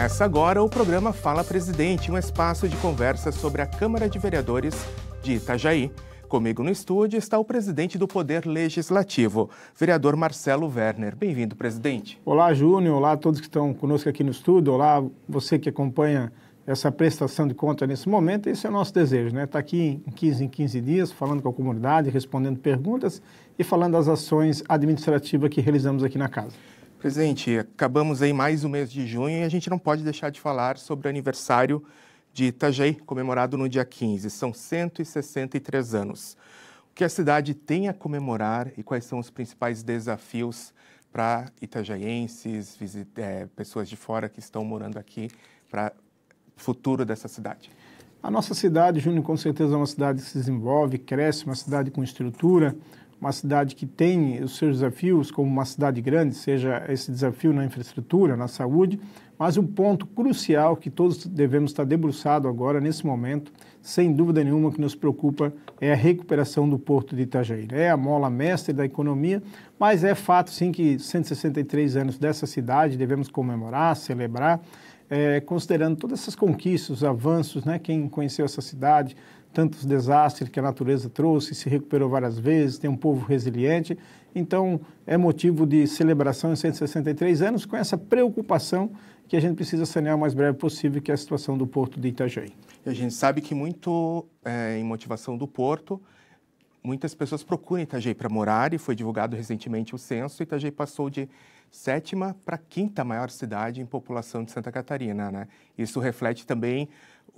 Começa agora o programa Fala Presidente, um espaço de conversa sobre a Câmara de Vereadores de Itajaí. Comigo no estúdio está o presidente do Poder Legislativo, vereador Marcelo Werner. Bem-vindo, presidente. Olá, Júnior. Olá a todos que estão conosco aqui no estúdio. Olá você que acompanha essa prestação de conta nesse momento. Esse é o nosso desejo, né? Estar tá aqui em 15 em 15 dias, falando com a comunidade, respondendo perguntas e falando das ações administrativas que realizamos aqui na casa. Presidente, acabamos aí mais o um mês de junho e a gente não pode deixar de falar sobre o aniversário de Itajaí, comemorado no dia 15. São 163 anos. O que a cidade tem a comemorar e quais são os principais desafios para itajaienses, é, eh, pessoas de fora que estão morando aqui, para o futuro dessa cidade? A nossa cidade, Júnior, com certeza é uma cidade que se desenvolve, cresce, uma cidade com estrutura, uma cidade que tem os seus desafios, como uma cidade grande, seja esse desafio na infraestrutura, na saúde, mas o um ponto crucial que todos devemos estar debruçado agora, nesse momento, sem dúvida nenhuma, que nos preocupa é a recuperação do Porto de Itajaí. É a mola mestre da economia, mas é fato, sim, que 163 anos dessa cidade devemos comemorar, celebrar é, considerando todas essas conquistas, os avanços, né, quem conheceu essa cidade, tantos desastres que a natureza trouxe, se recuperou várias vezes, tem um povo resiliente. Então, é motivo de celebração em 163 anos com essa preocupação que a gente precisa sanear o mais breve possível, que é a situação do porto de Itajaí. E a gente sabe que muito é, em motivação do porto, muitas pessoas procuram Itajaí para morar e foi divulgado recentemente o censo. Itajaí passou de sétima para quinta maior cidade em população de Santa Catarina. Né? Isso reflete também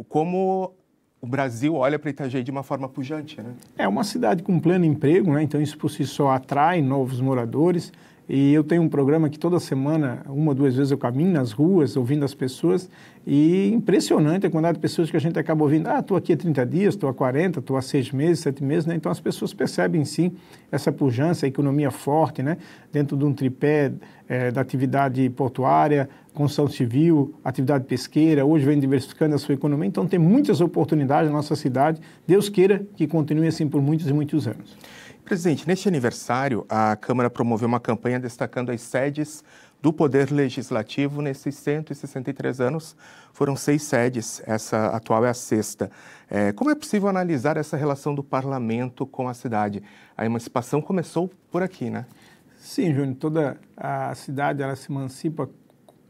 como o Brasil olha para Itajaí de uma forma pujante. Né? É uma cidade com pleno emprego, né? então isso por si só atrai novos moradores. E eu tenho um programa que toda semana, uma duas vezes eu caminho nas ruas, ouvindo as pessoas, e impressionante a quantidade de pessoas que a gente acaba ouvindo, ah, estou aqui há 30 dias, estou há 40, estou há 6 meses, 7 meses, né? Então as pessoas percebem sim essa pujança, a economia forte, né? Dentro de um tripé é, da atividade portuária, construção civil, atividade pesqueira, hoje vem diversificando a sua economia, então tem muitas oportunidades na nossa cidade, Deus queira que continue assim por muitos e muitos anos. Presidente, neste aniversário, a Câmara promoveu uma campanha destacando as sedes do Poder Legislativo nesses 163 anos. Foram seis sedes, essa atual é a sexta. É, como é possível analisar essa relação do parlamento com a cidade? A emancipação começou por aqui, né? Sim, Júnior. Toda a cidade ela se emancipa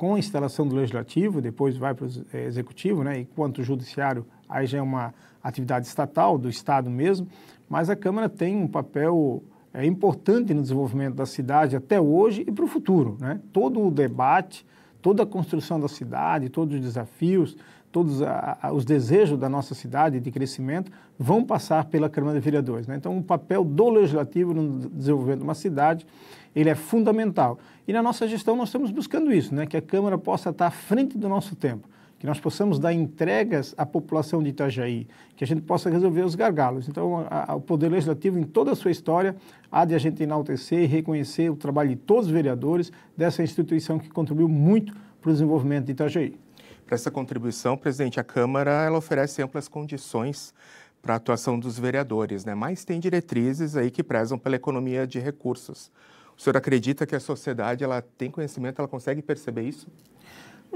com a instalação do legislativo, depois vai para o eh, executivo, né? Enquanto o judiciário aí já é uma atividade estatal do estado mesmo, mas a Câmara tem um papel é, importante no desenvolvimento da cidade até hoje e para o futuro, né? Todo o debate, toda a construção da cidade, todos os desafios, todos a, a, os desejos da nossa cidade de crescimento vão passar pela Câmara de Vereadores. Né? Então, o papel do legislativo no desenvolvimento de uma cidade, ele é fundamental. E na nossa gestão nós estamos buscando isso, né? que a Câmara possa estar à frente do nosso tempo, que nós possamos dar entregas à população de Itajaí, que a gente possa resolver os gargalos. Então, a, o Poder Legislativo, em toda a sua história, há de a gente enaltecer e reconhecer o trabalho de todos os vereadores dessa instituição que contribuiu muito para o desenvolvimento de Itajaí. Para essa contribuição, presidente, a Câmara ela oferece amplas condições para a atuação dos vereadores, né? mas tem diretrizes aí que prezam pela economia de recursos. O senhor acredita que a sociedade ela tem conhecimento, ela consegue perceber isso?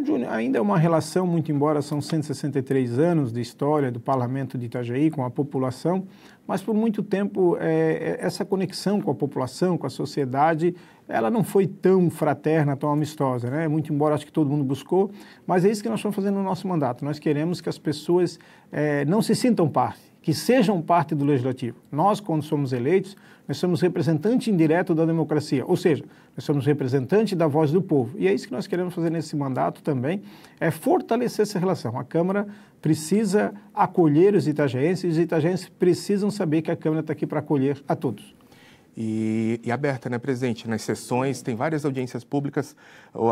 Júnior, ainda é uma relação, muito embora são 163 anos de história do parlamento de Itajaí com a população, mas por muito tempo é, essa conexão com a população, com a sociedade, ela não foi tão fraterna, tão amistosa, né? Muito embora acho que todo mundo buscou, mas é isso que nós estamos fazendo no nosso mandato. Nós queremos que as pessoas é, não se sintam parte, que sejam parte do legislativo. Nós, quando somos eleitos, nós somos representante indireto da democracia, ou seja, nós somos representante da voz do povo. E é isso que nós queremos fazer nesse mandato também, é fortalecer essa relação. A Câmara precisa acolher os itagenses e os itagenses precisam saber que a Câmara está aqui para acolher a todos e, e aberta, né, presente nas sessões, tem várias audiências públicas,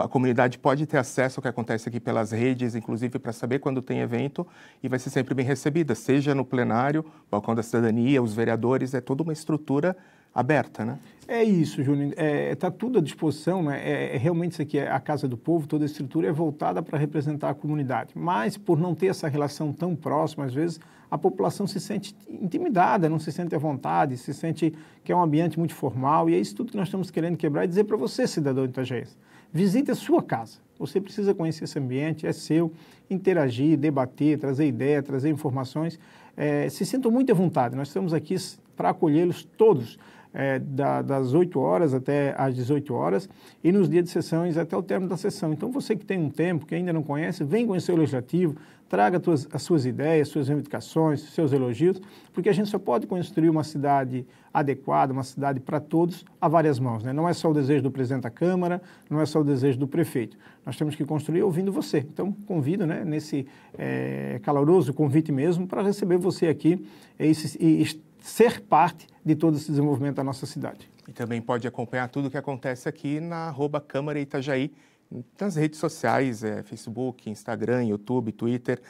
a comunidade pode ter acesso ao que acontece aqui pelas redes, inclusive para saber quando tem evento e vai ser sempre bem recebida, seja no plenário, balcão da cidadania, os vereadores, é toda uma estrutura aberta, né? É isso, Júnior. Está é, tá tudo à disposição, né? É, é, realmente isso aqui é a Casa do Povo, toda a estrutura é voltada para representar a comunidade. Mas, por não ter essa relação tão próxima, às vezes a população se sente intimidada, não se sente à vontade, se sente que é um ambiente muito formal. E é isso tudo que nós estamos querendo quebrar e dizer para você, cidadão de Itajaense. Visite a sua casa. Você precisa conhecer esse ambiente, é seu, interagir, debater, trazer ideia, trazer informações. É, se sintam muito à vontade. Nós estamos aqui para acolhê-los todos. É, da, das 8 horas até às 18 horas e nos dias de sessões até o término da sessão. Então, você que tem um tempo, que ainda não conhece, vem conhecer o Legislativo, traga tuas, as suas ideias, suas reivindicações, seus elogios, porque a gente só pode construir uma cidade adequada, uma cidade para todos, a várias mãos. Né? Não é só o desejo do presidente da Câmara, não é só o desejo do prefeito. Nós temos que construir ouvindo você. Então, convido, né, nesse é, caloroso convite mesmo, para receber você aqui e, e, e ser parte de todo esse desenvolvimento da nossa cidade. E também pode acompanhar tudo o que acontece aqui na arroba Câmara Itajaí nas então, redes sociais, é, Facebook, Instagram, YouTube, Twitter.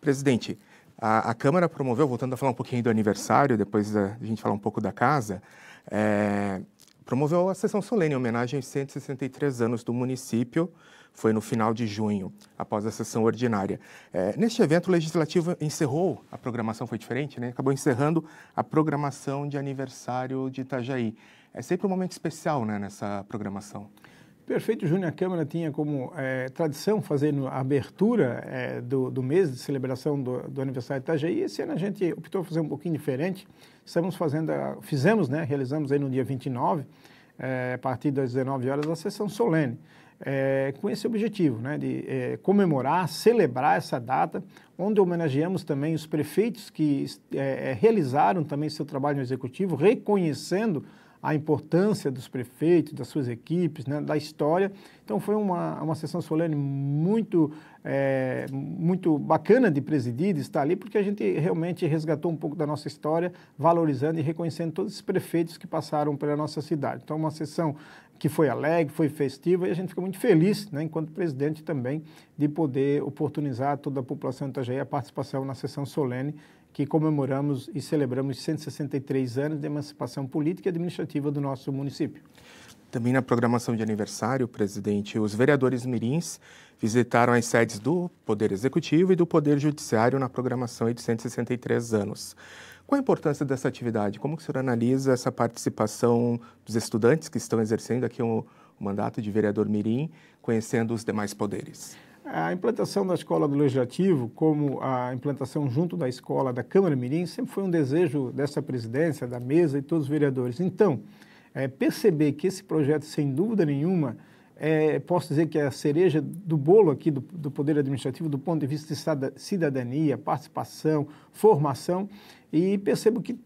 Presidente, a, a, Câmara promoveu, voltando a falar um pouquinho do aniversário, depois a gente falar um pouco da casa, é, promoveu a sessão solene em homenagem aos 163 anos do município. Foi no final de junho, após a sessão ordinária. É, neste evento, o Legislativo encerrou, a programação foi diferente, né? acabou encerrando a programação de aniversário de Itajaí. É sempre um momento especial né, nessa programação. Perfeito, Júnior. A Câmara tinha como é, tradição fazer a abertura é, do, do, mês de celebração do, do aniversário de Itajaí. esse ano a gente optou fazer um pouquinho diferente. Estamos fazendo, a, fizemos, né, realizamos aí no dia 29, é, a partir das 19 horas, a sessão solene. É, com esse objetivo, né, de é, comemorar, celebrar essa data, onde homenageamos também os prefeitos que é, é realizaram também seu trabalho no executivo, reconhecendo a importância dos prefeitos, das suas equipes, né, da história. Então foi uma, uma sessão solene muito, é, muito bacana de presidir, de estar ali, porque a gente realmente resgatou um pouco da nossa história, valorizando e reconhecendo todos os prefeitos que passaram pela nossa cidade. Então é uma sessão que foi alegre, foi festiva, e a gente ficou muito feliz, né, enquanto presidente também, de poder oportunizar toda a população de Itajaí a participação na sessão solene que comemoramos e celebramos 163 anos de emancipação política e administrativa do nosso município. Também na programação de aniversário, presidente, os vereadores mirins visitaram as sedes do Poder Executivo e do Poder Judiciário na programação de 163 anos. Qual a importância dessa atividade? Como que o senhor analisa essa participação dos estudantes que estão exercendo aqui o, o mandato de vereador mirim, conhecendo os demais poderes? A implantação da escola do Legislativo, como a implantação junto da escola da Câmara Mirim, sempre foi um desejo dessa presidência, da mesa e todos os vereadores. Então, é, perceber que esse projeto, sem dúvida nenhuma, é, posso dizer que é a cereja do bolo aqui do, do Poder Administrativo, do ponto de vista de cidadania, participação, formação, e percebo que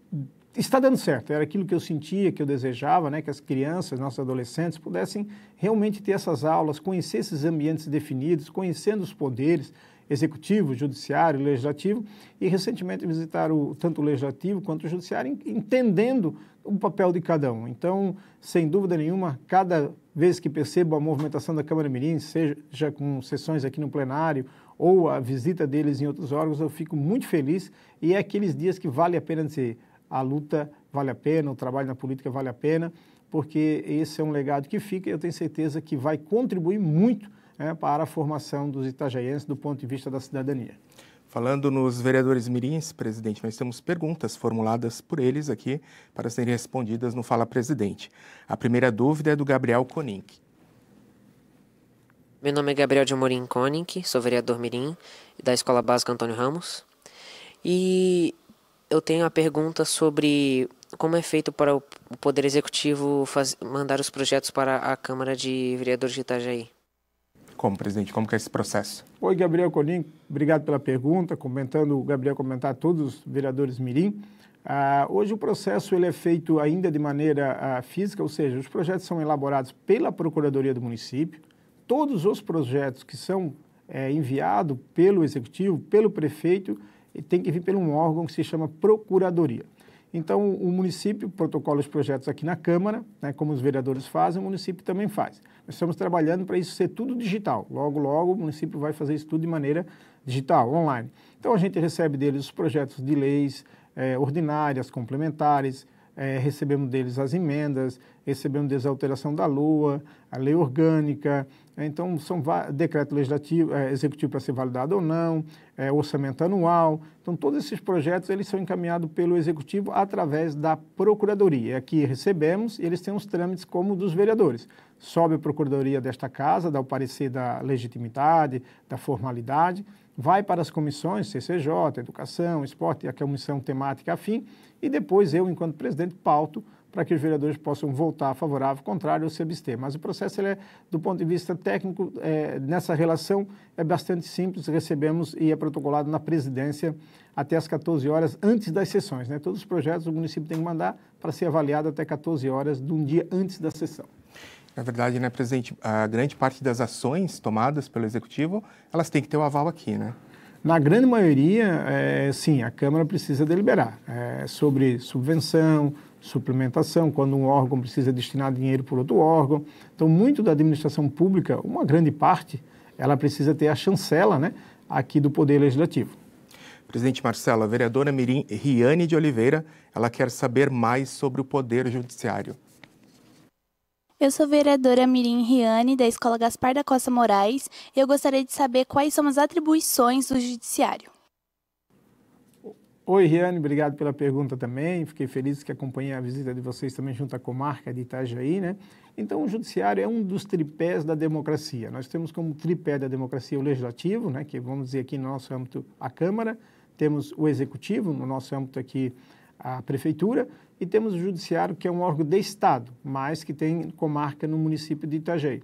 está dando certo. Era aquilo que eu sentia, que eu desejava, né? que as crianças, nossos adolescentes, pudessem realmente ter essas aulas, conhecer esses ambientes definidos, conhecendo os poderes executivo, judiciário, legislativo, e recentemente o tanto o legislativo quanto o judiciário, entendendo o papel de cada um. Então, sem dúvida nenhuma, cada vez que percebo a movimentação da Câmara Mirim, seja com sessões aqui no plenário ou a visita deles em outros órgãos, eu fico muito feliz e é aqueles dias que vale a pena dizer a luta vale a pena, o trabalho na política vale a pena, porque esse é um legado que fica e eu tenho certeza que vai contribuir muito né, para a formação dos itajaienses do ponto de vista da cidadania. Falando nos vereadores mirins, presidente, nós temos perguntas formuladas por eles aqui para serem respondidas no Fala Presidente. A primeira dúvida é do Gabriel Konink. Meu nome é Gabriel de Amorim Konink sou vereador Mirim da Escola Básica Antônio Ramos. E eu tenho a pergunta sobre como é feito para o Poder Executivo faz, mandar os projetos para a Câmara de Vereadores de Itajaí. Como, presidente? Como que é esse processo? Oi, Gabriel Colim, obrigado pela pergunta, comentando, o Gabriel comentar todos os vereadores mirim. Ah, hoje o processo ele é feito ainda de maneira ah, física, ou seja, os projetos são elaborados pela Procuradoria do Município, todos os projetos que são é, enviados pelo Executivo, pelo Prefeito, tem que vir pelo um órgão que se chama Procuradoria. Então, o município protocola os projetos aqui na Câmara, né, como os vereadores fazem, o município também faz. Nós estamos trabalhando para isso ser tudo digital. Logo, logo, o município vai fazer isso tudo de maneira digital, online. Então, a gente recebe deles os projetos de leis eh, ordinárias, complementares, eh, recebemos deles as emendas, recebemos deles a alteração da lua a lei orgânica, é, então, são decreto legislativo, é, executivo para ser validado ou não, é, orçamento anual. Então, todos esses projetos eles são encaminhados pelo executivo através da procuradoria. É aqui recebemos e eles têm os trâmites como dos vereadores. Sobe a procuradoria desta casa, dá o parecer da legitimidade, da formalidade, vai para as comissões CCJ, Educação, Esporte e é a comissão temática afim, e depois eu, enquanto presidente, pauto para que os vereadores possam votar favorável, contrário ou se abster. Mas o processo, ele é, do ponto de vista técnico, é, nessa relação é bastante simples. Recebemos e é protocolado na presidência até as 14 horas antes das sessões. Né? Todos os projetos o município tem que mandar para ser avaliado até 14 horas de um dia antes da sessão. Na verdade, né, presidente, a grande parte das ações tomadas pelo executivo, elas têm que ter o um aval aqui, né? Na grande maioria, é, sim, a Câmara precisa deliberar é, sobre subvenção, suplementação, quando um órgão precisa destinar dinheiro para outro órgão. Então, muito da administração pública, uma grande parte, ela precisa ter a chancela né, aqui do Poder Legislativo. Presidente Marcelo, a vereadora Mirim, Riane de Oliveira, ela quer saber mais sobre o Poder Judiciário. Eu sou vereadora Mirim Riane, da Escola Gaspar da Costa Moraes, e eu gostaria de saber quais são as atribuições do Judiciário. Oi, Riane, obrigado pela pergunta também. Fiquei feliz que acompanhei a visita de vocês também junto à comarca de Itajaí, né? Então, o judiciário é um dos tripés da democracia. Nós temos como tripé da democracia o legislativo, né, que vamos dizer aqui no nosso âmbito a Câmara, temos o executivo, no nosso âmbito aqui a prefeitura, e temos o judiciário, que é um órgão de Estado, mas que tem comarca no município de Itajaí.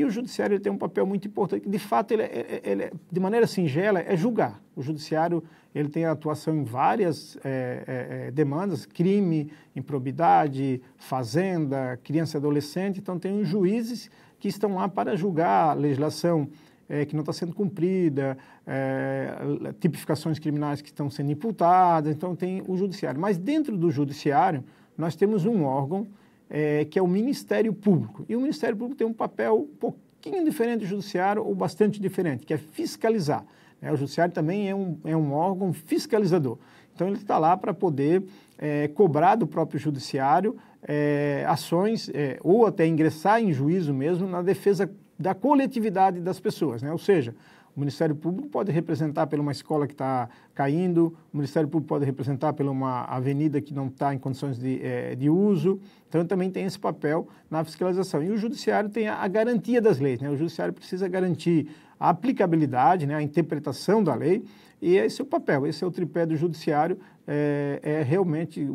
E o judiciário tem um papel muito importante, que de fato, ele, é, é, é, ele, de maneira singela, é julgar. O judiciário ele tem atuação em várias é, é, demandas, crime, improbidade, fazenda, criança e adolescente. Então, tem os juízes que estão lá para julgar a legislação é, que não está sendo cumprida, é, tipificações criminais que estão sendo imputadas, então tem o judiciário. Mas dentro do judiciário, nós temos um órgão é, que é o Ministério Público. E o Ministério Público tem um papel um pouquinho diferente do Judiciário, ou bastante diferente, que é fiscalizar. É, o Judiciário também é um, é um órgão fiscalizador. Então, ele está lá para poder é, cobrar do próprio Judiciário é, ações é, ou até ingressar em juízo mesmo na defesa da coletividade das pessoas. Né? Ou seja, o Ministério Público pode representar pela uma escola que está caindo, o Ministério Público pode representar pela uma avenida que não está em condições de, é, de uso. Então, também tem esse papel na fiscalização. E o Judiciário tem a, a garantia das leis. Né? O Judiciário precisa garantir a aplicabilidade, né? a interpretação da lei. E esse é o papel, esse é o tripé do Judiciário. é, é realmente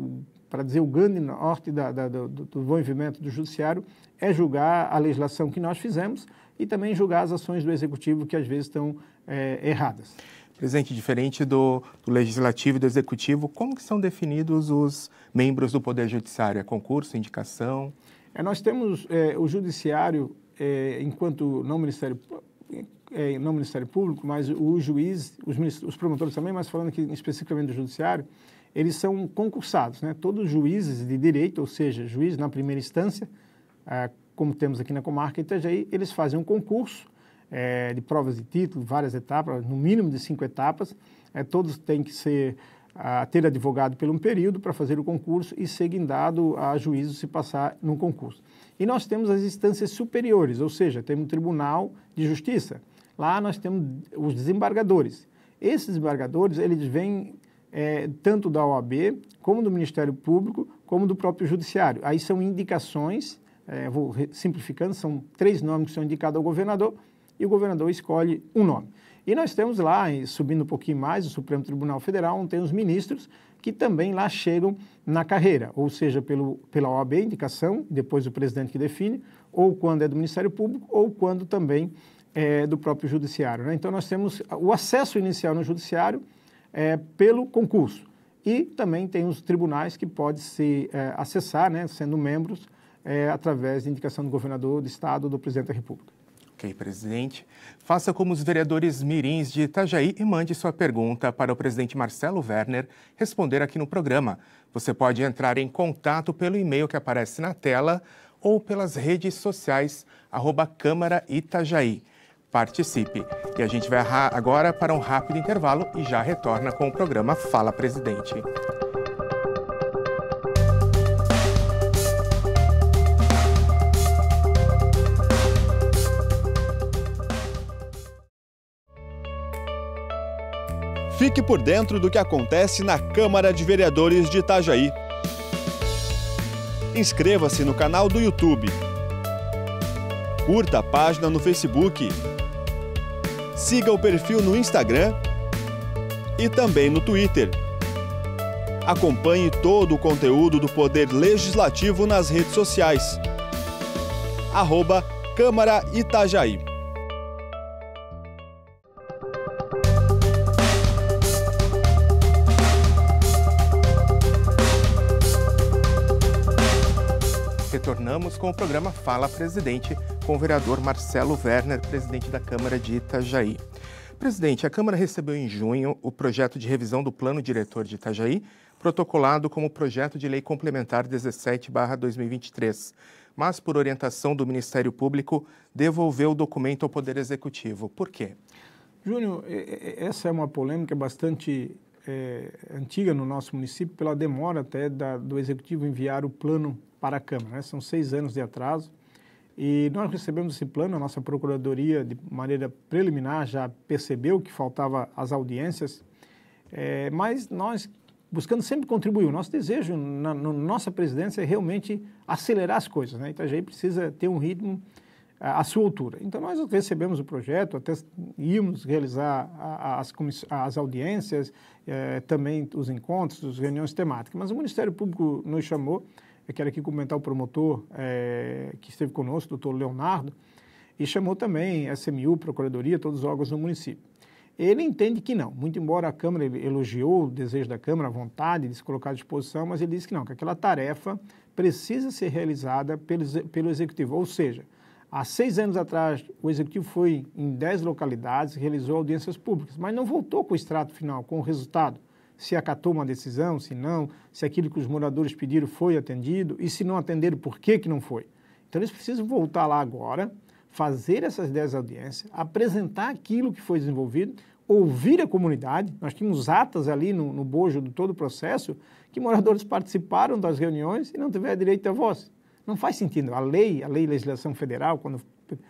para dizer o grande norte da, da, do, do movimento do judiciário, é julgar a legislação que nós fizemos, e também julgar as ações do executivo que às vezes estão é, erradas. Presidente, diferente do, do, legislativo e do executivo, como que são definidos os membros do Poder Judiciário? É concurso, indicação? É, nós temos é, o Judiciário, é, enquanto não Ministério, é, não Ministério Público, mas o juiz, os, os promotores também, mas falando aqui especificamente do Judiciário, eles são concursados, né? Todos juízes de direito, ou seja, juiz na primeira instância, ah, como temos aqui na comarca Itajaí, então, eles fazem um concurso é, de provas de título, várias etapas, no mínimo de cinco etapas. É, todos têm que ser a ter advogado por um período para fazer o concurso e ser guindado a juízo se passar no concurso. E nós temos as instâncias superiores, ou seja, temos o Tribunal de Justiça. Lá nós temos os desembargadores. Esses desembargadores, eles vêm é, tanto da OAB, como do Ministério Público, como do próprio Judiciário. Aí são indicações é, vou simplificando, são três nomes que são indicados ao governador e o governador escolhe um nome. E nós temos lá, subindo um pouquinho mais, o Supremo Tribunal Federal, onde tem os ministros que também lá chegam na carreira, ou seja, pelo, pela OAB, indicação, depois o presidente que define, ou quando é do Ministério Público, ou quando também é do próprio Judiciário. Né? Então, nós temos o acesso inicial no Judiciário é, pelo concurso. E também tem os tribunais que pode se é, acessar, né, sendo membros, é, através de indicação do governador do estado ou do presidente da República. Ok, presidente. Faça como os vereadores mirins de Itajaí e mande sua pergunta para o presidente Marcelo Werner responder aqui no programa. Você pode entrar em contato pelo e-mail que aparece na tela ou pelas redes sociais, arroba Câmara Itajaí. Participe. E a gente vai agora para um rápido intervalo e já retorna com o programa Fala Presidente. Fique por dentro do que acontece na Câmara de Vereadores de Itajaí. Inscreva-se no canal do YouTube. Curta a página no Facebook. Siga o perfil no Instagram e também no Twitter. Acompanhe todo o conteúdo do Poder Legislativo nas redes sociais. Arroba Câmara Itajaí. com o programa Fala Presidente, com o vereador Marcelo Werner, presidente da Câmara de Itajaí. Presidente, a Câmara recebeu em junho o projeto de revisão do Plano Diretor de Itajaí, protocolado como Projeto de Lei Complementar 17-2023, mas, por orientação do Ministério Público, devolveu o documento ao Poder Executivo. Por quê? Júnior, essa é uma polêmica bastante é, antiga no nosso município, pela demora até da, do Executivo enviar o plano para a Câmara. Né? São seis anos de atraso. E nós recebemos esse plano, a nossa Procuradoria, de maneira preliminar, já percebeu que faltava as audiências, é, mas nós buscando sempre contribuir. O nosso desejo na, na, nossa presidência é realmente acelerar as coisas. Né? Itajaí precisa ter um ritmo eh, à, sua altura. Então, nós recebemos o projeto, até íamos realizar as, as audiências, eh, também os encontros, as reuniões temáticas, mas o Ministério Público nos chamou eu quero aqui comentar o promotor é, que esteve conosco, o doutor Leonardo, e chamou também a SMU, Procuradoria, todos os órgãos do município. Ele entende que não, muito embora a Câmara elogiou o desejo da Câmara, a vontade de se colocar à disposição, mas ele disse que não, que aquela tarefa precisa ser realizada pelo, pelo Executivo. Ou seja, há seis anos atrás, o Executivo foi em dez localidades, realizou audiências públicas, mas não voltou com o extrato final, com o resultado se acatou uma decisão, se não, se aquilo que os moradores pediram foi atendido e se não atenderam, por que, que não foi. Então eles precisam voltar lá agora, fazer essas 10 audiências, apresentar aquilo que foi desenvolvido, ouvir a comunidade. Nós tínhamos atas ali no, no bojo de todo o processo que moradores participaram das reuniões e não tiveram direito à voz. Não faz sentido. A lei, a lei legislação federal, quando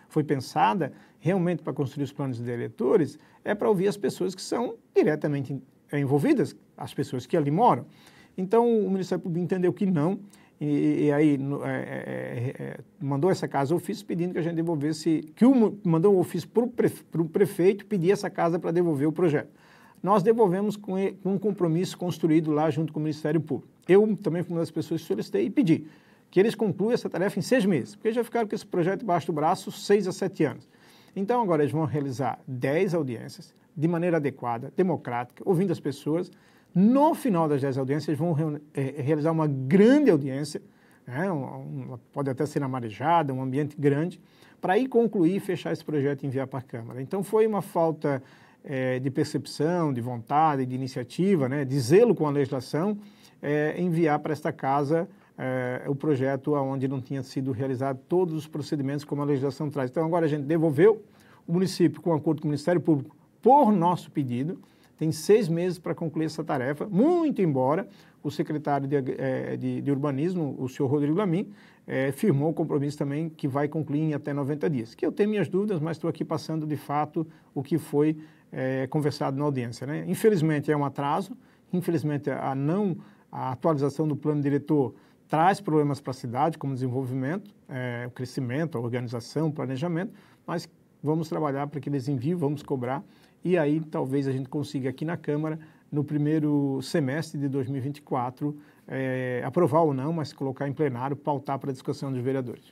foi pensada realmente para construir os planos de eleitores, é para ouvir as pessoas que são diretamente envolvidas, as pessoas que ali moram. Então o Ministério Público entendeu que não, e, e aí no, é, é, é, é, mandou essa casa ofício pedindo que a gente devolvesse, que o, mandou um ofício para o prefe, prefeito pedir essa casa para devolver o projeto. Nós devolvemos com, com um compromisso construído lá junto com o Ministério Público. Eu também fui uma das pessoas que solicitei e pedi que eles concluam essa tarefa em seis meses, porque já ficaram com esse projeto debaixo do braço seis a sete anos. Então, agora eles vão realizar dez audiências de maneira adequada, democrática, ouvindo as pessoas, no final das 10 audiências, vão eh, eh, realizar uma grande audiência, né, pode até ser na Marejada, um ambiente grande, para ir concluir e fechar esse projeto e enviar para a Câmara. Então, foi uma falta é, de percepção, de vontade, de iniciativa, né, de zelo com a legislação, é, enviar para esta casa é, o projeto onde não tinha sido realizado todos os procedimentos como a legislação traz. Então, agora a gente devolveu o município, com acordo com o Ministério Público, por nosso pedido, tem seis meses para concluir essa tarefa, muito embora o secretário de, é, de, de urbanismo, o senhor Rodrigo Lamin, é, firmou o compromisso também que vai concluir em até 90 dias. Que eu tenho minhas dúvidas, mas estou aqui passando de fato o que foi é, conversado na audiência. Né? Infelizmente é um atraso, infelizmente a não a atualização do plano diretor traz problemas para a cidade, como desenvolvimento, o crescimento, a organização, o planejamento, mas vamos trabalhar para que eles enviem, vamos cobrar e aí talvez a gente consiga aqui na Câmara, no primeiro semestre de 2024, é, eh, aprovar ou não, mas colocar em plenário, pautar para a discussão dos vereadores.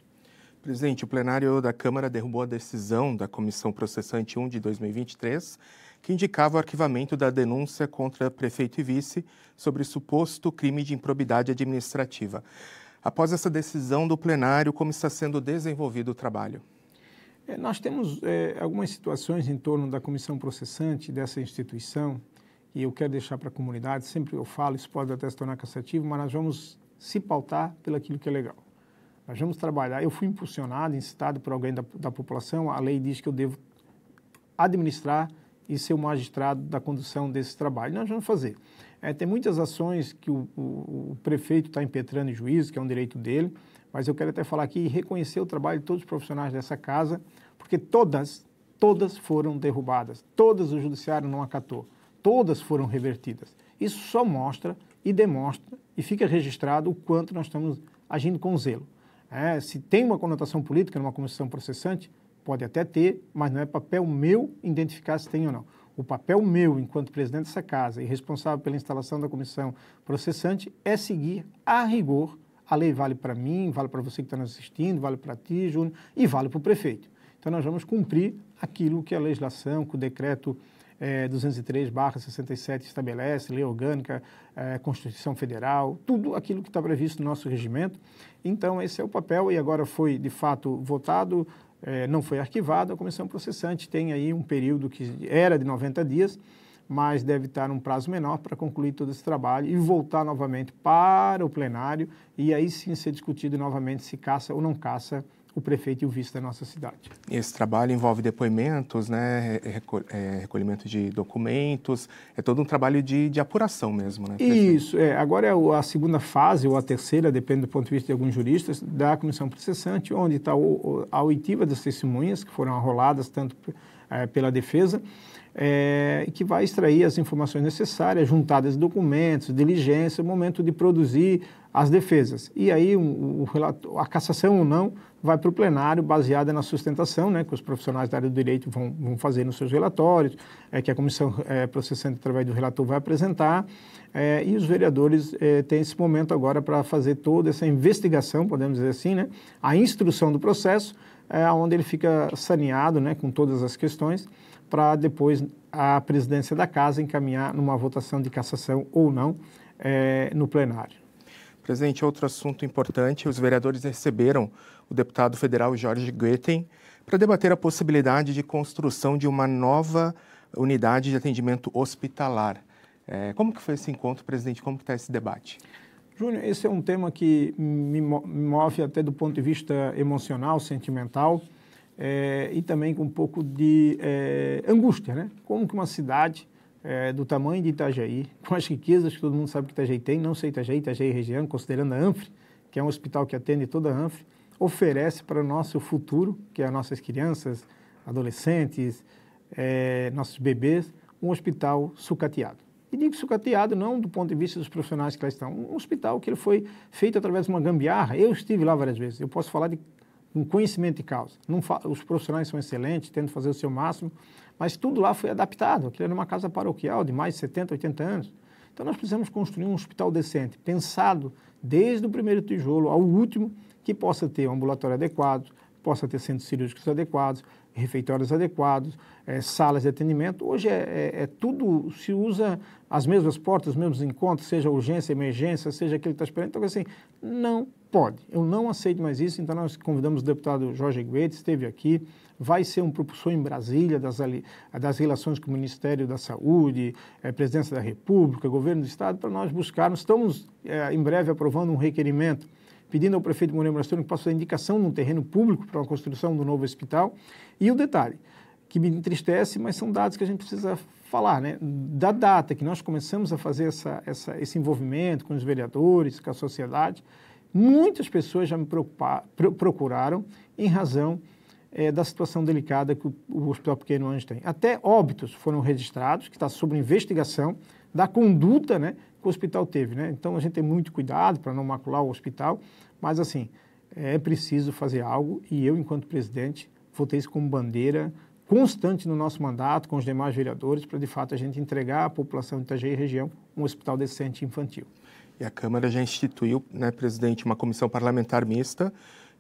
Presidente, o plenário da Câmara derrubou a decisão da Comissão Processante 1 de 2023, que indicava o arquivamento da denúncia contra prefeito e vice sobre suposto crime de improbidade administrativa. Após essa decisão do plenário, como está sendo desenvolvido o trabalho? É, nós temos é, algumas situações em torno da comissão processante dessa instituição, e eu quero deixar para a comunidade, sempre eu falo, isso pode até se tornar cansativo, mas nós vamos se pautar pelo aquilo que é legal. Nós vamos trabalhar. Eu fui impulsionado, incitado por alguém da, da população, a lei diz que eu devo administrar e ser o magistrado da condução desse trabalho. Nós vamos fazer. É, tem muitas ações que o, o, o prefeito está impetrando em juízo, que é um direito dele, mas eu quero até falar aqui e reconhecer o trabalho de todos os profissionais dessa casa, porque todas, todas foram derrubadas, todas o judiciário não acatou, todas foram revertidas. Isso só mostra e demonstra e fica registrado o quanto nós estamos agindo com zelo. É, se tem uma conotação política numa comissão processante, pode até ter, mas não é papel meu identificar se tem ou não. O papel meu, enquanto presidente dessa casa e responsável pela instalação da comissão processante, é seguir a rigor a lei vale para mim, vale para você que está nos assistindo, vale para ti, Júnior, e vale para o prefeito. Então, nós vamos cumprir aquilo que a legislação, que o decreto é, eh, 203-67 estabelece, lei orgânica, é, Constituição Federal, tudo aquilo que está previsto no nosso regimento. Então, esse é o papel e agora foi, de fato, votado, é, não foi arquivado, a comissão processante tem aí um período que era de 90 dias, mas deve estar um prazo menor para concluir todo esse trabalho e voltar novamente para o plenário e aí sim ser discutido novamente se caça ou não caça o prefeito e o vice da nossa cidade. Esse trabalho envolve depoimentos, né, é, recolhimento de documentos, é todo um trabalho de, de apuração mesmo, né? Isso, é, agora é a segunda fase ou a terceira, depende do ponto de vista de alguns juristas, da comissão processante, onde está a oitiva das testemunhas que foram arroladas tanto é, pela defesa, é, que vai extrair as informações necessárias, juntadas documentos, diligência, momento de produzir as defesas. E aí o relator, a cassação ou não vai para o plenário baseada na sustentação, né, que os profissionais da área do direito vão, vão fazer nos seus relatórios, é, que a comissão é, processante, através do relator, vai apresentar, é, e os vereadores é, têm esse momento agora para fazer toda essa investigação, podemos dizer assim, né, a instrução do processo, é, onde ele fica saneado né, com todas as questões, para depois a presidência da casa encaminhar numa votação de cassação ou não é, no plenário. Presidente, outro assunto importante: os vereadores receberam o deputado federal Jorge Goeten para debater a possibilidade de construção de uma nova unidade de atendimento hospitalar. É, como que foi esse encontro, presidente? Como está esse debate? Júnior, esse é um tema que me move até do ponto de vista emocional, sentimental é, e também com um pouco de é, angústia, né? Como que uma cidade é, do tamanho de Itajaí, com as riquezas que todo mundo sabe que Itajaí tem, não sei Itajaí, Itajaí região, considerando a Anfre, que é um hospital que atende toda a Anfre, oferece para o nosso futuro, que é as nossas crianças, adolescentes, é, nossos bebês, um hospital sucateado. E digo sucateado não do ponto de vista dos profissionais que lá estão, um hospital que ele foi feito através de uma gambiarra. Eu estive lá várias vezes, eu posso falar de um conhecimento de causa. Não, os profissionais são excelentes, tentam fazer o seu máximo, mas tudo lá foi adaptado. Aquilo era uma casa paroquial de mais de 70, 80 anos. Então nós precisamos construir um hospital decente, pensado desde o primeiro tijolo ao último, que possa ter um ambulatório adequado, possa ter centros cirúrgicos adequados, refeitórios adequados, é, salas de atendimento. Hoje é, é, é, tudo, se usa as mesmas portas, os mesmos encontros, seja urgência, emergência, seja aquilo que está esperando. Então, assim, não Pode. Eu não aceito mais isso, então nós convidamos o deputado Jorge Guedes, esteve aqui, vai ser um propulsor em Brasília das, das relações com o Ministério da Saúde, é, Presidência da República, Governo do Estado, para nós buscarmos. Estamos é, em breve aprovando um requerimento pedindo ao prefeito Moreno Brasília que faça a indicação num terreno público para a construção do novo hospital. E o detalhe, que me entristece, mas são dados que a gente precisa falar, né? Da data que nós começamos a fazer essa, essa, esse envolvimento com os vereadores, com a sociedade, Muitas pessoas já me procuraram em razão é, da situação delicada que o, o Hospital Pequeno Anjo tem. Até óbitos foram registrados, que está sob investigação da conduta né, que o hospital teve. Né? Então, a gente tem muito cuidado para não macular o hospital, mas, assim, é preciso fazer algo e eu, enquanto presidente, vou ter isso como bandeira constante no nosso mandato com os demais vereadores para, de fato, a gente entregar à população de Itajaí e região um hospital decente infantil. E a Câmara já instituiu, né, presidente, uma comissão parlamentar mista,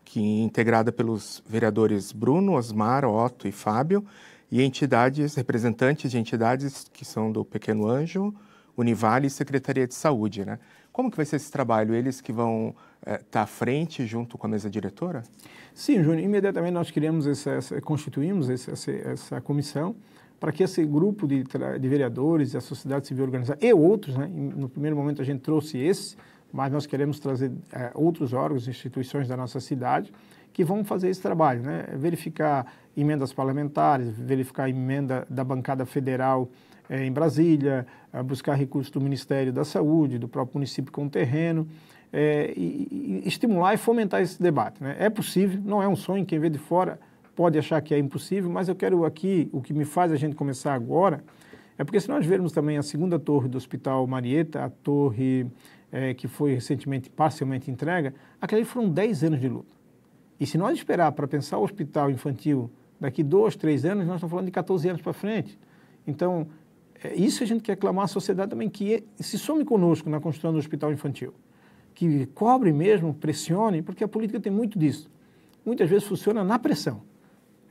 que é integrada pelos vereadores Bruno, Osmar, Otto e Fábio, e entidades, representantes de entidades que são do Pequeno Anjo, Univale e Secretaria de Saúde, né? Como que vai ser esse trabalho? Eles que vão estar eh, é, tá à frente junto com a mesa diretora? Sim, Júnior. Imediatamente nós criamos essa, essa constituímos essa, essa, essa comissão para que esse grupo de, de vereadores, a sociedade civil organizada e outros, né, no primeiro momento a gente trouxe esse, mas nós queremos trazer é, outros órgãos, instituições da nossa cidade que vão fazer esse trabalho, né? verificar emendas parlamentares, verificar emenda da bancada federal é, em Brasília, é, buscar recursos do Ministério da Saúde, do próprio município com terreno, e, e, estimular e fomentar esse debate. Né? É possível, não é um sonho, quem vê de fora pode achar que é impossível, mas eu quero aqui, o que me faz a gente começar agora, é porque se nós vermos também a segunda torre do Hospital Marieta, a torre é, que foi recentemente parcialmente entrega, aqueles foram 10 anos de luta. E se nós esperar para pensar o hospital infantil daqui dois, três anos, nós estamos falando de 14 anos para frente. Então, é isso a gente quer clamar à sociedade também, que é, se some conosco na construção do hospital infantil, que cobre mesmo, pressione, porque a política tem muito disso. Muitas vezes funciona na pressão.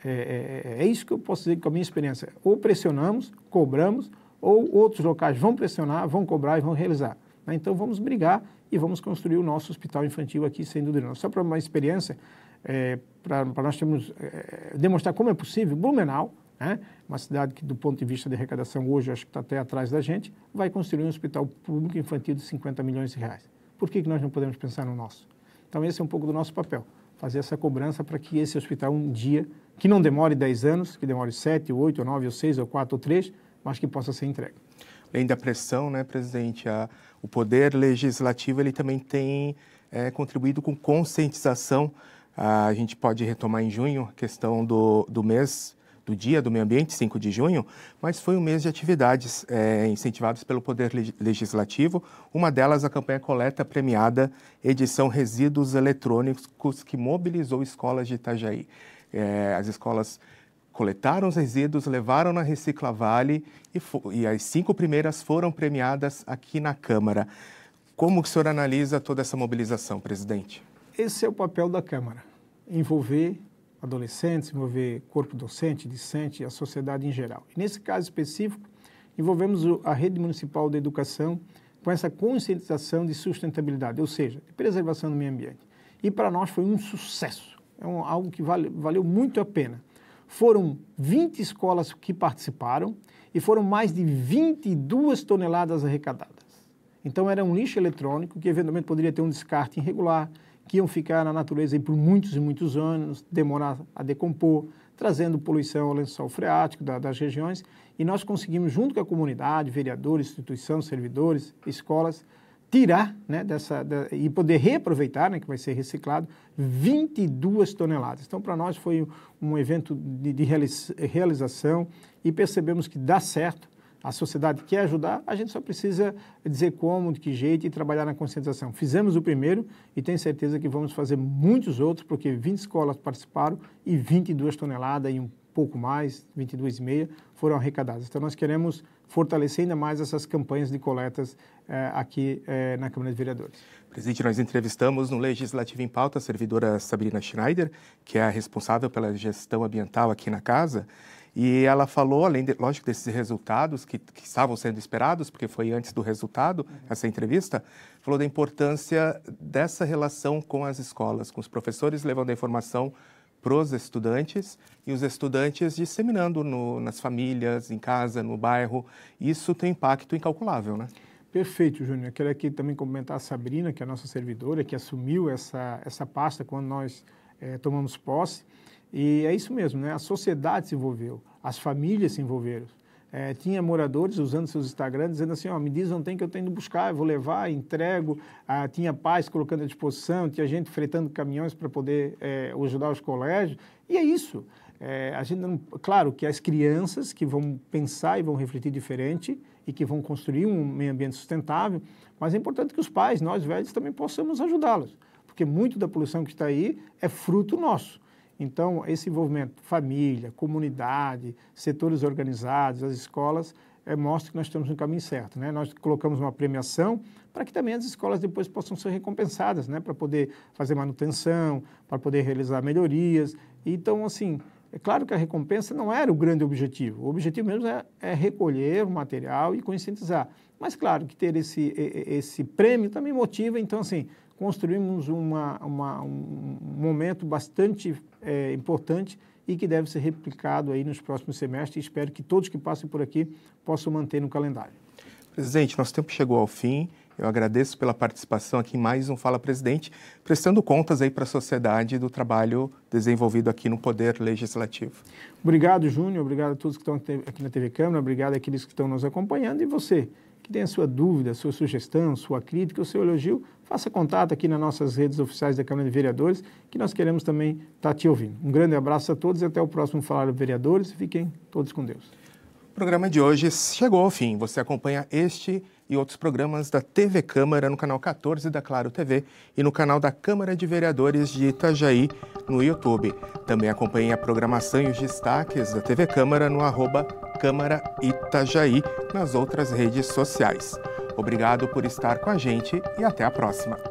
É, é, é, é, isso que eu posso dizer com a minha experiência. Ou pressionamos, cobramos, ou outros locais vão pressionar, vão cobrar e vão realizar. Né? Então vamos brigar e vamos construir o nosso hospital infantil aqui, sem dúvida. Não. Só para uma experiência, é, para nós termos, é, demonstrar como é possível, Blumenau, né? uma cidade que, do ponto de vista de arrecadação, hoje acho que está até atrás da gente, vai construir um hospital público infantil de 50 milhões de reais. Por que, que nós não podemos pensar no nosso? Então, esse é um pouco do nosso papel fazer essa cobrança para que esse hospital um dia, que não demore 10 anos, que demore 7, 8, 9, 6, 4, ou 3, mas que possa ser entregue. Além da pressão, né, presidente, a, o poder legislativo ele também tem é, contribuído com conscientização. A gente pode retomar em junho a questão do, do mês do Dia do Meio Ambiente, 5 de junho, mas foi um mês de atividades é, incentivadas pelo Poder Legislativo, uma delas a campanha Coleta Premiada Edição Resíduos Eletrônicos, que mobilizou escolas de Itajaí. É, as escolas coletaram os resíduos, levaram na Recicla Vale e, e as cinco primeiras foram premiadas aqui na Câmara. Como o senhor analisa toda essa mobilização, presidente? Esse é o papel da Câmara, envolver adolescentes, envolver corpo docente, discente, a sociedade em geral. E nesse caso específico, envolvemos a rede municipal de educação com essa conscientização de sustentabilidade, ou seja, de preservação do meio ambiente. E para nós foi um sucesso, é um, algo que vale, valeu muito a pena. Foram 20 escolas que participaram e foram mais de 22 toneladas arrecadadas. Então era um lixo eletrônico que eventualmente poderia ter um descarte irregular, que iam ficar na natureza por muitos e muitos anos, demorar a decompor, trazendo poluição ao lençol freático das regiões. E nós conseguimos, junto com a comunidade, vereadores, instituição, servidores, escolas, tirar né, dessa da, e poder reaproveitar, né, que vai ser reciclado, 22 toneladas. Então, para nós foi um evento de, de realização e percebemos que dá certo a sociedade quer ajudar, a gente só precisa dizer como, de que jeito e trabalhar na conscientização. Fizemos o primeiro e tenho certeza que vamos fazer muitos outros, porque 20 escolas participaram e 22 toneladas e um pouco mais, 22,5, foram arrecadadas. Então, nós queremos fortalecer ainda mais essas campanhas de coletas eh, aqui eh, na Câmara de Vereadores. Presidente, nós entrevistamos no Legislativo em Pauta a servidora Sabrina Schneider, que é a responsável pela gestão ambiental aqui na casa, e ela falou, além, de, lógico, desses resultados que, que, estavam sendo esperados, porque foi antes do resultado uhum. essa entrevista, falou da importância dessa relação com as escolas, com os professores levando a informação para os estudantes e os estudantes disseminando no, nas famílias, em casa, no bairro. Isso tem impacto incalculável, né? Perfeito, Júnior. Eu quero aqui também comentar a Sabrina, que é a nossa servidora, que assumiu essa, essa pasta quando nós é, tomamos posse. E é isso mesmo, né? a sociedade se envolveu, as famílias se envolveram. É, tinha moradores usando seus Instagrams dizendo assim, ó, me diz onde tem que eu tenho que buscar, eu vou levar, entrego. Ah, tinha pais colocando à disposição, tinha gente fretando caminhões para poder é, ajudar os colégios. E é isso. É, a gente não, claro que as crianças que vão pensar e vão refletir diferente e que vão construir um meio ambiente sustentável, mas é importante que os pais, nós velhos, também possamos ajudá-los, porque muito da poluição que está aí é fruto nosso. Então, esse envolvimento, família, comunidade, setores organizados, as escolas, é, mostra que nós estamos no caminho certo. Né? Nós colocamos uma premiação para que também as escolas depois possam ser recompensadas, né? para poder fazer manutenção, para poder realizar melhorias. Então, assim, é claro que a recompensa não era o grande objetivo. O objetivo mesmo é, é recolher o material e conscientizar. Mas, claro, que ter esse, esse prêmio também motiva. Então, assim, construímos uma, uma, um momento bastante é, importante e que deve ser replicado aí nos próximos semestres. Espero que todos que passem por aqui possam manter no calendário. Presidente, nosso tempo chegou ao fim. Eu agradeço pela participação aqui em mais um Fala Presidente, prestando contas aí para a sociedade do trabalho desenvolvido aqui no Poder Legislativo. Obrigado, Júnior. Obrigado a todos que estão aqui na TV Câmara. Obrigado àqueles que estão nos acompanhando. E você, que tenha a sua dúvida, a sua sugestão, sua crítica, o seu elogio, faça contato aqui nas nossas redes oficiais da Câmara de Vereadores, que nós queremos também estar tá te ouvindo. Um grande abraço a todos e até o próximo Falar Vereadores. Fiquem todos com Deus. O programa de hoje chegou ao fim. Você acompanha este e outros programas da TV Câmara no canal 14 da Claro TV e no canal da Câmara de Vereadores de Itajaí no YouTube. Também acompanhe a programação e os destaques da TV Câmara no arroba Câmara Itajaí nas outras redes sociais. Obrigado por estar com a gente e até a próxima.